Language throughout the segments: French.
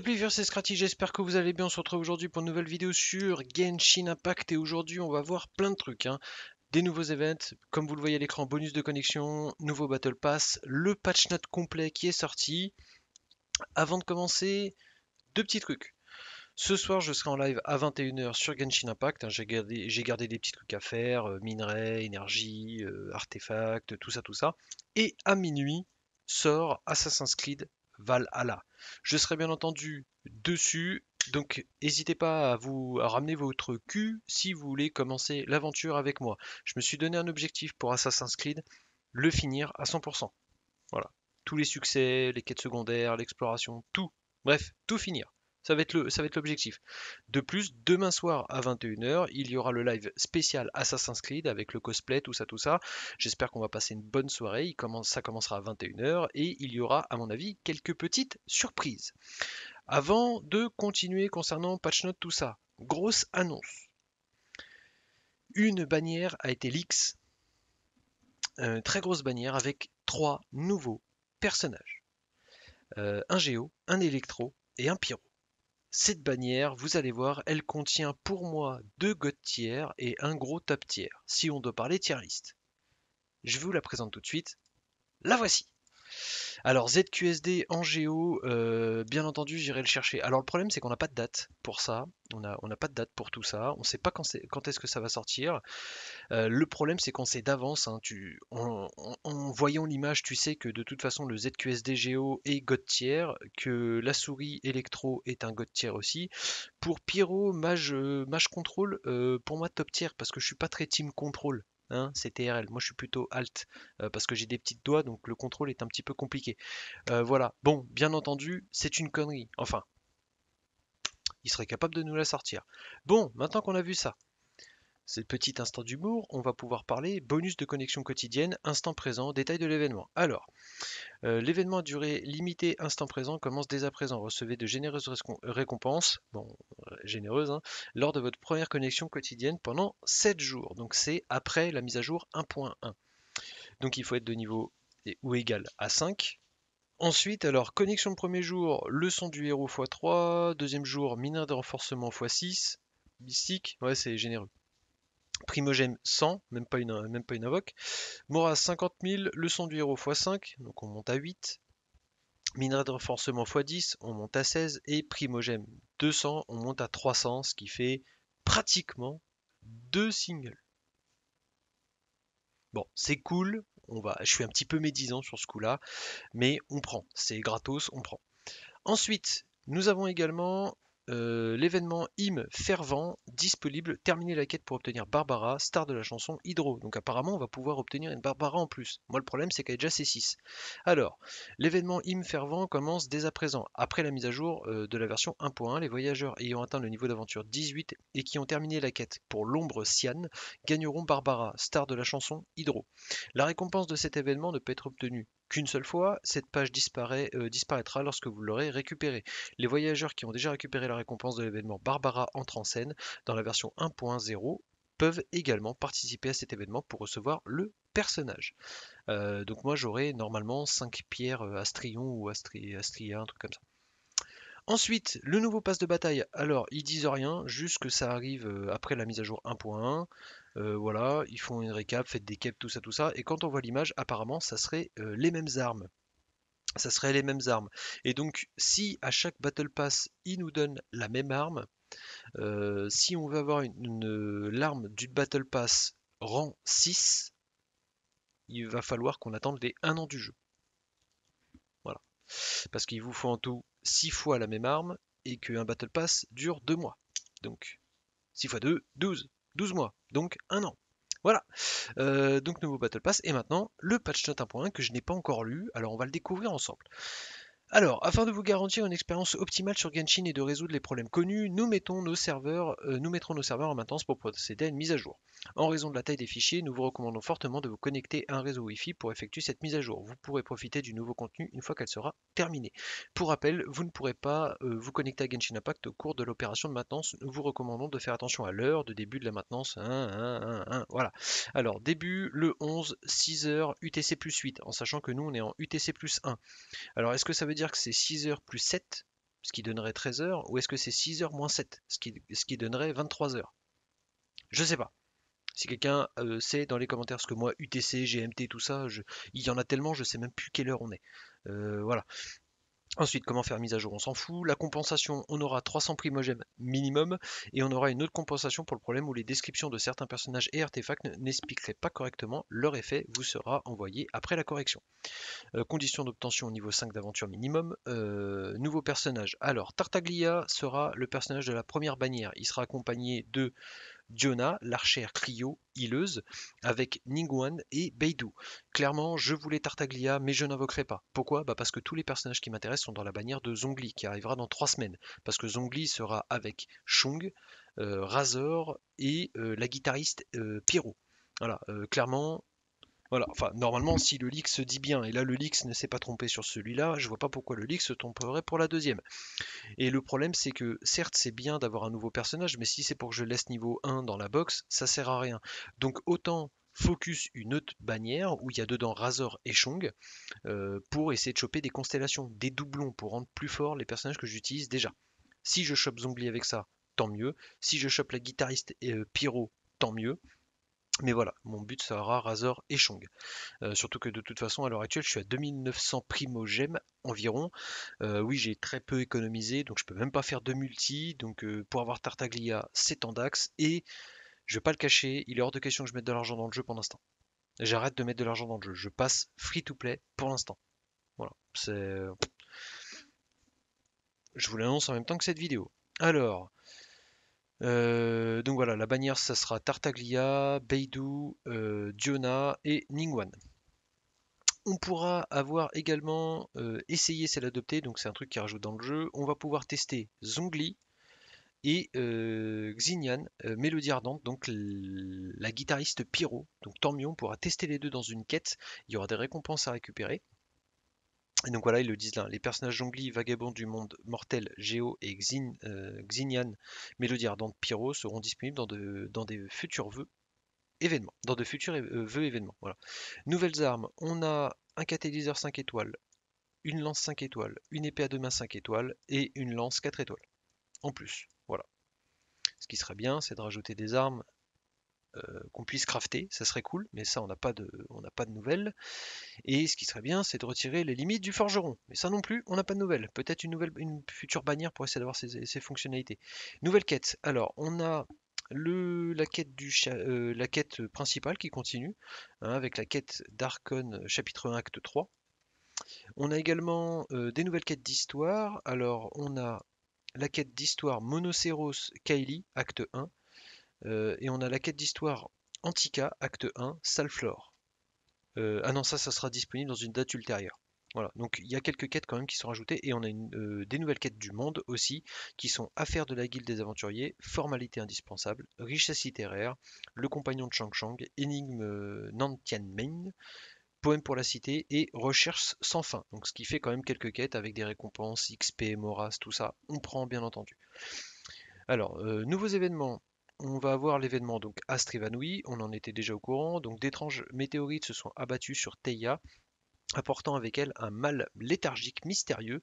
de c'est j'espère que vous allez bien. On se retrouve aujourd'hui pour une nouvelle vidéo sur Genshin Impact. Et aujourd'hui, on va voir plein de trucs. Hein. Des nouveaux events, comme vous le voyez à l'écran, bonus de connexion, nouveau Battle Pass, le patch note complet qui est sorti. Avant de commencer, deux petits trucs. Ce soir, je serai en live à 21h sur Genshin Impact. Hein. J'ai gardé, gardé, des petits trucs à faire, euh, minerais, énergie, euh, artefacts, tout ça, tout ça. Et à minuit, sort Assassin's Creed Valhalla. Je serai bien entendu dessus, donc n'hésitez pas à vous ramener votre cul si vous voulez commencer l'aventure avec moi. Je me suis donné un objectif pour Assassin's Creed, le finir à 100%. Voilà, tous les succès, les quêtes secondaires, l'exploration, tout. Bref, tout finir. Ça va être l'objectif. De plus, demain soir à 21h, il y aura le live spécial Assassin's Creed avec le cosplay, tout ça, tout ça. J'espère qu'on va passer une bonne soirée. ça commencera à 21h et il y aura, à mon avis, quelques petites surprises. Avant de continuer concernant Patch Note, tout ça, grosse annonce. Une bannière a été l'X. Une euh, très grosse bannière avec trois nouveaux personnages. Euh, un géo, un électro et un pyro. Cette bannière, vous allez voir, elle contient pour moi deux god tiers et un gros top tiers, si on doit parler tiers list. Je vous la présente tout de suite. La voici alors ZQSD en géo, euh, bien entendu, j'irai le chercher. Alors le problème, c'est qu'on n'a pas de date pour ça. On n'a pas de date pour tout ça. On ne sait pas quand, est, ce que ça va sortir. Euh, le problème, c'est qu'on sait d'avance. Hein, tu, en, voyant l'image, tu sais que de toute façon, le ZQSD géo est tier, que la souris électro est un tier aussi. Pour Pyro, Mage, euh, Mage Control, pour moi, top tier, parce que je suis pas très team control. Hein, CTRL. Moi, je suis plutôt Alt euh, parce que j'ai des petits doigts, donc le contrôle est un petit peu compliqué. Euh, voilà. Bon, bien entendu, c'est une connerie. Enfin, il serait capable de nous la sortir. Bon, maintenant qu'on a vu ça, c'est petit instant d'humour. On va pouvoir parler bonus de connexion quotidienne, instant présent, détail de l'événement. Alors, euh, l'événement à durée limitée, instant présent, commence dès à présent. Recevez de généreuses récompenses, bon, euh, généreuses, hein, lors de votre première connexion quotidienne pendant 7 jours. Donc, c'est après la mise à jour 1.1. Donc, il faut être de niveau ou égal à 5. Ensuite, alors, connexion de premier jour, leçon du héros x3, deuxième jour, mineur de renforcement x6, mystique, ouais, c'est généreux. Primogem 100, même pas une, même pas une invoque. Mora 50 000, leçon du héros x5, donc on monte à 8. Minerai de renforcement x10, on monte à 16. Et Primogem 200, on monte à 300, ce qui fait pratiquement deux singles. Bon, c'est cool, on va, je suis un petit peu médisant sur ce coup-là, mais on prend, c'est gratos, on prend. Ensuite, nous avons également euh, l'événement hymne fervent disponible. Terminer la quête pour obtenir Barbara, star de la chanson Hydro. Donc apparemment, on va pouvoir obtenir une Barbara en plus. Moi, le problème, c'est qu'elle est déjà C6. Alors, l'événement hymne fervent commence dès à présent. Après la mise à jour euh, de la version 1.1, les voyageurs ayant atteint le niveau d'aventure 18 et qui ont terminé la quête pour l'ombre cyan gagneront Barbara, star de la chanson Hydro. La récompense de cet événement ne peut être obtenue qu'une seule fois, cette page euh, disparaîtra lorsque vous l'aurez récupérée. Les voyageurs qui ont déjà récupéré la récompense de l'événement Barbara entre en scène dans la version 1.0 peuvent également participer à cet événement pour recevoir le personnage. Euh, donc moi j'aurai normalement 5 pierres euh, Astrion ou Astria, un truc comme ça. Ensuite, le nouveau passe de bataille. Alors, ils disent rien, juste que ça arrive après la mise à jour 1.1. Euh, voilà, ils font une récap, faites des caps, tout ça, tout ça. Et quand on voit l'image, apparemment, ça serait euh, les mêmes armes ça serait les mêmes armes. Et donc, si à chaque Battle Pass, il nous donne la même arme, euh, si on veut avoir une, l'arme du Battle Pass rang 6, il va falloir qu'on attende les 1 an du jeu. Voilà. Parce qu'il vous faut en tout 6 fois la même arme et qu'un Battle Pass dure 2 mois. Donc, 6 x 2, 12. 12 mois, donc un an. Voilà, euh, donc nouveau Battle Pass, et maintenant le patch note 1.1 que je n'ai pas encore lu, alors on va le découvrir ensemble. Alors, afin de vous garantir une expérience optimale sur Genshin et de résoudre les problèmes connus, nous, mettons nos serveurs, euh, nous mettrons nos serveurs en maintenance pour procéder à une mise à jour. En raison de la taille des fichiers, nous vous recommandons fortement de vous connecter à un réseau Wi-Fi pour effectuer cette mise à jour. Vous pourrez profiter du nouveau contenu une fois qu'elle sera terminée. Pour rappel, vous ne pourrez pas euh, vous connecter à Genshin Impact au cours de l'opération de maintenance. Nous vous recommandons de faire attention à l'heure de début de la maintenance. Hein, hein, hein, voilà. Alors, début le 11, 6h, UTC plus 8, en sachant que nous, on est en UTC plus 1. Alors, est-ce que ça veut dire que c'est 6 h plus 7, ce qui donnerait 13 heures, ou est-ce que c'est 6 h moins 7, ce qui, ce qui donnerait 23 heures Je sais pas. Si quelqu'un euh, sait dans les commentaires ce que moi, UTC, GMT, tout ça, il y en a tellement, je sais même plus quelle heure on est. Euh, voilà. Ensuite, comment faire mise à jour, on s'en fout. La compensation, on aura 300 primogèmes minimum, et on aura une autre compensation pour le problème où les descriptions de certains personnages et artefacts n'expliqueraient pas correctement leur effet, vous sera envoyé après la correction. Euh, condition d'obtention au niveau 5 d'aventure minimum. Euh, nouveau personnage. Alors, Tartaglia sera le personnage de la première bannière. Il sera accompagné de Diona, l'archère Crio, Hileuse, avec Ningguan et Beidou. Clairement, je voulais Tartaglia, mais je n'invoquerai pas. Pourquoi bah, Parce que tous les personnages qui m'intéressent sont dans la bannière de Zongli, qui arrivera dans trois semaines. Parce que Zongli sera avec Shung, euh, Razor et euh, la guitariste euh, Pierrot. Voilà, clairement, voilà, enfin normalement si le leak se dit bien, et là le leak ne s'est pas trompé sur celui-là, je vois pas pourquoi le leak se tromperait pour la deuxième. Et le problème c'est que certes c'est bien d'avoir un nouveau personnage, mais si c'est pour que je laisse niveau 1 dans la box, ça sert à rien. Donc autant focus une autre bannière où il y a dedans Razor et Chong euh, pour essayer de choper des constellations, des doublons pour rendre plus fort les personnages que j'utilise déjà. Si je chope Zongli avec ça, tant mieux. Si je chope la guitariste euh, Pyro, tant mieux. Mais voilà, mon but sera Razor et Chong. Euh, surtout que de toute façon, à l'heure actuelle, je suis à 2900 primogems environ. Euh, oui, j'ai très peu économisé, donc je peux même pas faire de multi. Donc euh, pour avoir Tartaglia, c'est dax. Et je vais pas le cacher, il est hors de question que je mette de l'argent dans le jeu pour l'instant. J'arrête de mettre de l'argent dans le jeu. Je passe free to play pour l'instant. Voilà, c'est. Je vous l'annonce en même temps que cette vidéo. Alors, euh, donc voilà, la bannière, ça sera Tartaglia, Beidou, euh, Diona et Ningwan. On pourra avoir également euh, essayé celle adoptée, donc c'est un truc qui rajoute dans le jeu. On va pouvoir tester Zongli et Xinyan, Mélodie Ardente, donc la guitariste Pyro. Donc tant on pourra tester les deux dans une quête. Il y aura des récompenses à récupérer donc voilà, ils le disent là. Les personnages jonglis, vagabonds du monde mortel, Géo et Xin, euh, Xinian, Mélodie Ardente, Pyro seront disponibles dans, de, des futurs vœux événements. Dans de futurs euh, vœux événements. Voilà. Nouvelles armes, on a un catalyseur 5 étoiles, une lance 5 étoiles, une épée à deux mains 5 étoiles et une lance 4 étoiles. En plus, voilà. Ce qui serait bien, c'est de rajouter des armes euh, qu'on puisse crafter, ça serait cool, mais ça on n'a pas de on n'a pas de nouvelles. Et ce qui serait bien, c'est de retirer les limites du forgeron. Mais ça non plus, on n'a pas de nouvelles. Peut-être une nouvelle une future bannière pour essayer d'avoir ces, fonctionnalités. Nouvelle quête. Alors on a le, la, quête du, euh, la quête principale qui continue, hein, avec la quête d'Arcon chapitre 1 acte 3. On a également euh, des nouvelles quêtes d'histoire. Alors on a la quête d'histoire Monoceros Kylie acte 1. Euh, et on a la quête d'histoire Antica, acte 1, salle euh, ah non, ça, ça sera disponible dans une date ultérieure. Voilà, donc il y a quelques quêtes quand même qui sont rajoutées et on a euh, des nouvelles quêtes du monde aussi qui sont affaires de la guilde des aventuriers, formalité indispensable, richesse littéraire, le compagnon de Chang Chang énigme Tian Nantianmen, poème pour la cité et recherche sans fin. Donc ce qui fait quand même quelques quêtes avec des récompenses, XP, Moras, tout ça, on prend bien entendu. Alors, nouveaux événements, on va avoir l'événement donc astre évanoui, on en était déjà au courant, donc d'étranges météorites se sont abattues sur Teia, apportant avec elles un mal léthargique mystérieux,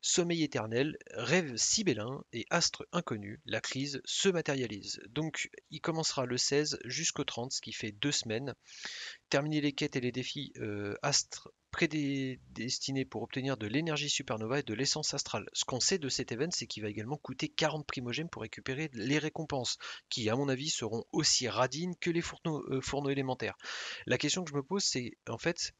sommeil éternel, rêve sibélin et astre inconnu, la crise se matérialise. Donc il commencera le 16 jusqu'au 30, ce qui fait deux semaines. Terminer les quêtes et les défis euh, astre prédestiné pour obtenir de l'énergie supernova et de l'essence astrale. Ce qu'on sait de cet événement, c'est qu'il va également coûter 40 primogènes pour récupérer les récompenses, qui à mon avis seront aussi radines que les fourneaux, euh, élémentaires. La question que je me pose, c'est en fait,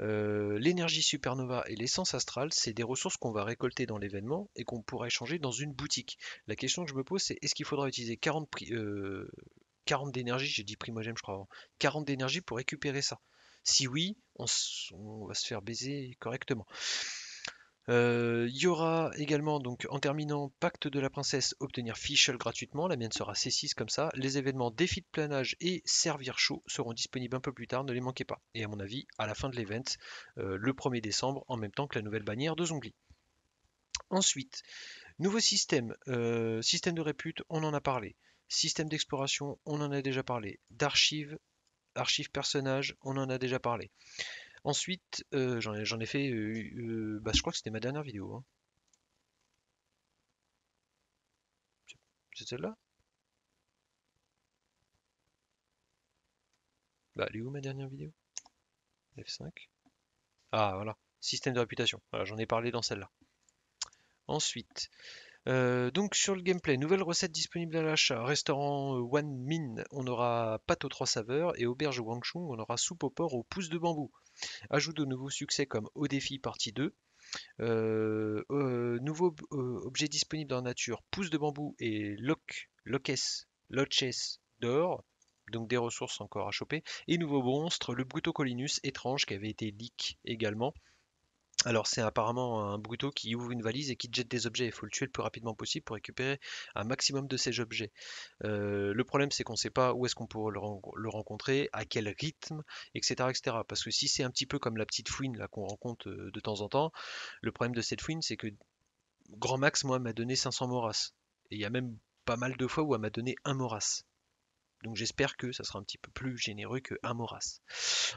euh, l'énergie supernova et l'essence astrale, c'est des ressources qu'on va récolter dans l'événement et qu'on pourra échanger dans une boutique. La question que je me pose, c'est est-ce qu'il faudra utiliser 40, 40 euh, d'énergie, j'ai dit primogèmes je crois, 40 d'énergie pour récupérer ça si oui, on, va se faire baiser correctement. Euh, il y aura également, donc en terminant, Pacte de la Princesse, obtenir Fischl gratuitement, la mienne sera C6 comme ça. Les événements défi de planage et servir chaud seront disponibles un peu plus tard, ne les manquez pas. Et à mon avis, à la fin de l'event, euh, le 1er décembre, en même temps que la nouvelle bannière de Zongli. Ensuite, nouveau système, euh, système de répute, on en a parlé. Système d'exploration, on en a déjà parlé. D'archives, archives personnages, on en a déjà parlé. Ensuite, euh, j'en ai, fait, euh, euh, bah, je crois que c'était ma dernière vidéo. Hein. C'est celle-là Bah, elle est où ma dernière vidéo F5. Ah, voilà. Système de réputation. Voilà, j'en ai parlé dans celle-là. Ensuite, euh, donc sur le gameplay, nouvelle recette disponible à l'achat. Restaurant One euh, Min, on aura pâte aux trois saveurs et auberge Wangchung, on aura soupe au porc aux pousses de bambou. Ajout de nouveaux succès comme Au défi partie 2. Euh, nouveaux objets disponibles dans la nature, pousses de bambou et loques, loques, loches d'or, donc des ressources encore à choper, et nouveau monstre, le Brutocolinus étrange qui avait été leak également, alors c'est apparemment un bruto qui ouvre une valise et qui jette des objets. Il faut le tuer le plus rapidement possible pour récupérer un maximum de ces objets. Euh, le problème c'est qu'on ne sait pas où est-ce qu'on pourrait le, rencontrer, à quel rythme, etc. etc. Parce que si c'est un petit peu comme la petite fouine là qu'on rencontre euh, de temps en temps, le problème de cette fouine c'est que Grand Max moi m'a donné 500 moras. Et il y a même pas mal de fois où elle m'a donné un moras. Donc j'espère que ça sera un petit peu plus généreux que Amoras.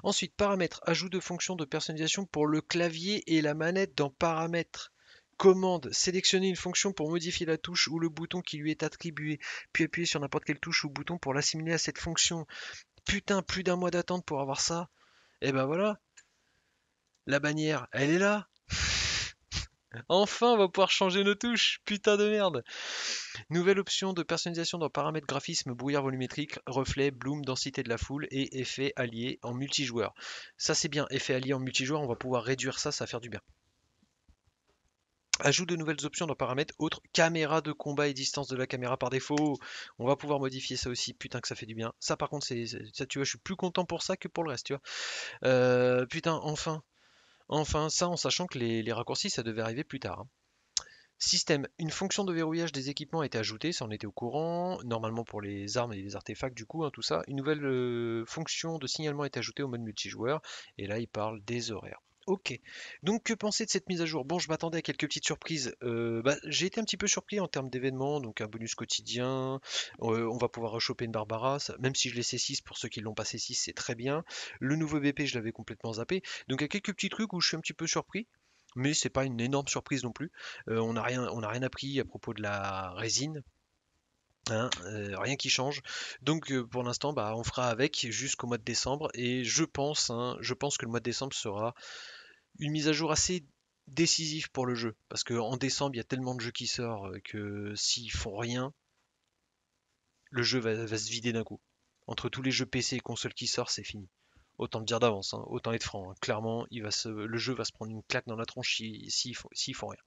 Ensuite, paramètres, ajout de fonction de personnalisation pour le clavier et la manette dans paramètres. Commande, sélectionner une fonction pour modifier la touche ou le bouton qui lui est attribué, puis appuyer sur n'importe quelle touche ou bouton pour l'assimiler à cette fonction. Putain, plus d'un mois d'attente pour avoir ça. Et eh ben voilà. La bannière, elle est là. Enfin, on va pouvoir changer nos touches. Putain de merde. Nouvelle option de personnalisation dans paramètres graphisme, brouillard volumétrique, reflet, bloom, densité de la foule et effet allié en multijoueur. Ça, c'est bien. Effet allié en multijoueur, on va pouvoir réduire ça, ça va faire du bien. Ajout de nouvelles options dans paramètres autres, caméra de combat et distance de la caméra par défaut. On va pouvoir modifier ça aussi, putain que ça fait du bien. Ça par contre, c'est, ça tu vois, je suis plus content pour ça que pour le reste, tu vois. Euh, putain, enfin, Enfin, ça en sachant que les, raccourcis, ça devait arriver plus tard. Hein. Système, une fonction de verrouillage des équipements a été ajoutée, ça en était au courant, normalement pour les armes et les artefacts du coup, hein, tout ça. Une nouvelle euh, fonction de signalement est ajoutée au mode multijoueur, et là il parle des horaires. Ok. Donc que penser de cette mise à jour Bon, je m'attendais à quelques petites surprises. Euh, bah, j'ai été un petit peu surpris en termes d'événements, donc un bonus quotidien. Euh, on va pouvoir rechoper une Barbara, même si je l'ai C6 pour ceux qui l'ont passé 6, c'est très bien. Le nouveau BP, je l'avais complètement zappé. Donc il y a quelques petits trucs où je suis un petit peu surpris. Mais c'est pas une énorme surprise non plus. Euh, on n'a rien, rien appris à propos de la résine, hein, rien qui change. Donc pour l'instant, bah, on fera avec jusqu'au mois de décembre. Et je pense, hein, je pense que le mois de décembre sera une mise à jour assez décisive pour le jeu. Parce qu'en décembre, il y a tellement de jeux qui sortent que s'ils font rien, le jeu va, se vider d'un coup. Entre tous les jeux PC et consoles qui sortent, c'est fini. Autant le dire d'avance, hein. autant être franc. Hein. Clairement, il va se, le jeu va se prendre une claque dans la tronche s'ils font, rien.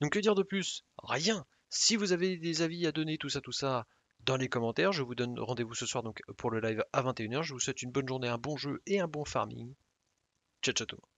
Donc que dire de plus Rien Si vous avez des avis à donner, tout ça, tout ça, dans les commentaires. Je vous donne rendez-vous ce soir donc pour le live à 21h. Je vous souhaite une bonne journée, un bon jeu et un bon farming. Ciao ciao tout le monde.